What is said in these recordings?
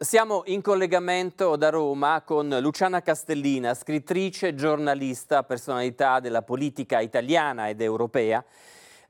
Siamo in collegamento da Roma con Luciana Castellina, scrittrice, giornalista, personalità della politica italiana ed europea,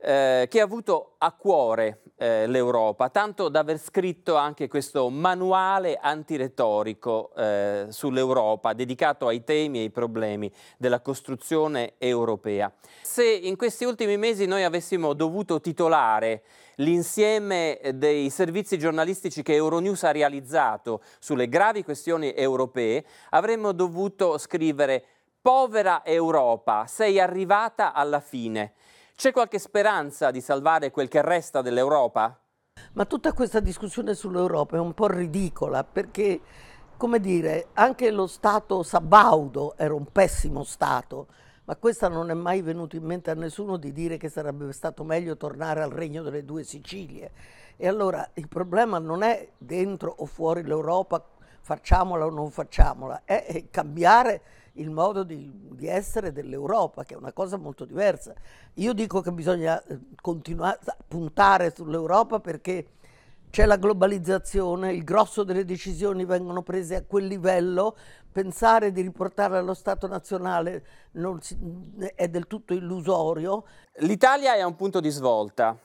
eh, che ha avuto a cuore eh, l'Europa, tanto da aver scritto anche questo manuale antiretorico eh, sull'Europa, dedicato ai temi e ai problemi della costruzione europea. Se in questi ultimi mesi noi avessimo dovuto titolare l'insieme dei servizi giornalistici che Euronews ha realizzato sulle gravi questioni europee, avremmo dovuto scrivere Povera Europa, sei arrivata alla fine. C'è qualche speranza di salvare quel che resta dell'Europa? Ma tutta questa discussione sull'Europa è un po' ridicola perché, come dire, anche lo Stato Sabaudo era un pessimo Stato, ma questa non è mai venuto in mente a nessuno di dire che sarebbe stato meglio tornare al regno delle due Sicilie. E allora il problema non è dentro o fuori l'Europa, facciamola o non facciamola, è cambiare il modo di, di essere dell'Europa, che è una cosa molto diversa. Io dico che bisogna eh, continuare a puntare sull'Europa perché c'è la globalizzazione, il grosso delle decisioni vengono prese a quel livello, pensare di riportarle allo Stato nazionale si, è del tutto illusorio. L'Italia è a un punto di svolta.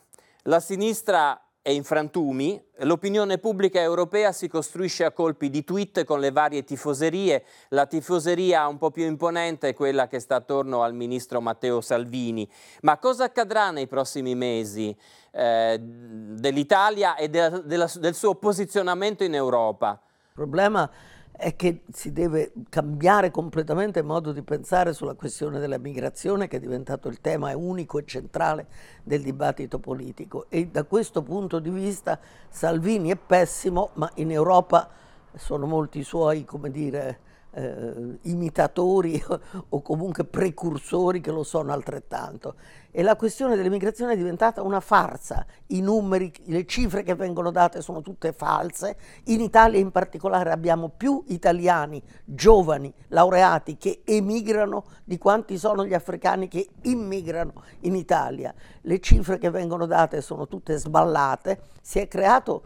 La sinistra e in frantumi, l'opinione pubblica europea si costruisce a colpi di tweet con le varie tifoserie. La tifoseria un po' più imponente è quella che sta attorno al ministro Matteo Salvini. Ma cosa accadrà nei prossimi mesi eh, dell'Italia e de- della, del suo posizionamento in Europa? Il problema è è che si deve cambiare completamente il modo di pensare sulla questione della migrazione che è diventato il tema unico e centrale del dibattito politico e da questo punto di vista Salvini è pessimo ma in Europa sono molti suoi come dire, eh, imitatori o comunque precursori che lo sono altrettanto. E la questione dell'immigrazione è diventata una farsa. I numeri, le cifre che vengono date sono tutte false. In Italia in particolare abbiamo più italiani giovani laureati che emigrano di quanti sono gli africani che immigrano in Italia. Le cifre che vengono date sono tutte sballate. Si è creato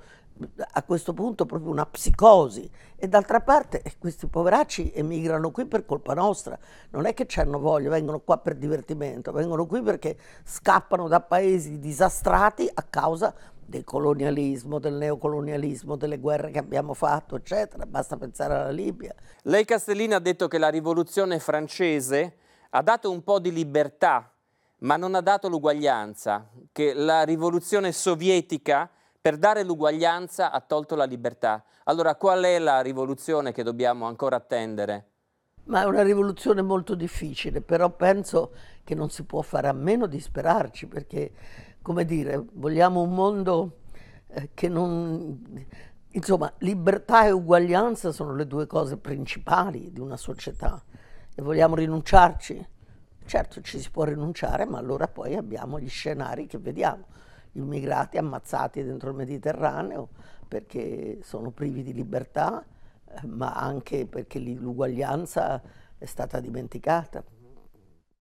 a questo punto proprio una psicosi e d'altra parte eh, questi poveracci emigrano qui per colpa nostra, non è che c'hanno voglia, vengono qua per divertimento, vengono qui perché scappano da paesi disastrati a causa del colonialismo, del neocolonialismo, delle guerre che abbiamo fatto, eccetera, basta pensare alla Libia. Lei Castellina ha detto che la rivoluzione francese ha dato un po' di libertà, ma non ha dato l'uguaglianza, che la rivoluzione sovietica per dare l'uguaglianza ha tolto la libertà. Allora qual è la rivoluzione che dobbiamo ancora attendere? Ma è una rivoluzione molto difficile, però penso che non si può fare a meno di sperarci, perché, come dire, vogliamo un mondo eh, che non... Insomma, libertà e uguaglianza sono le due cose principali di una società e vogliamo rinunciarci? Certo, ci si può rinunciare, ma allora poi abbiamo gli scenari che vediamo immigrati ammazzati dentro il Mediterraneo perché sono privi di libertà, eh, ma anche perché l'uguaglianza è stata dimenticata.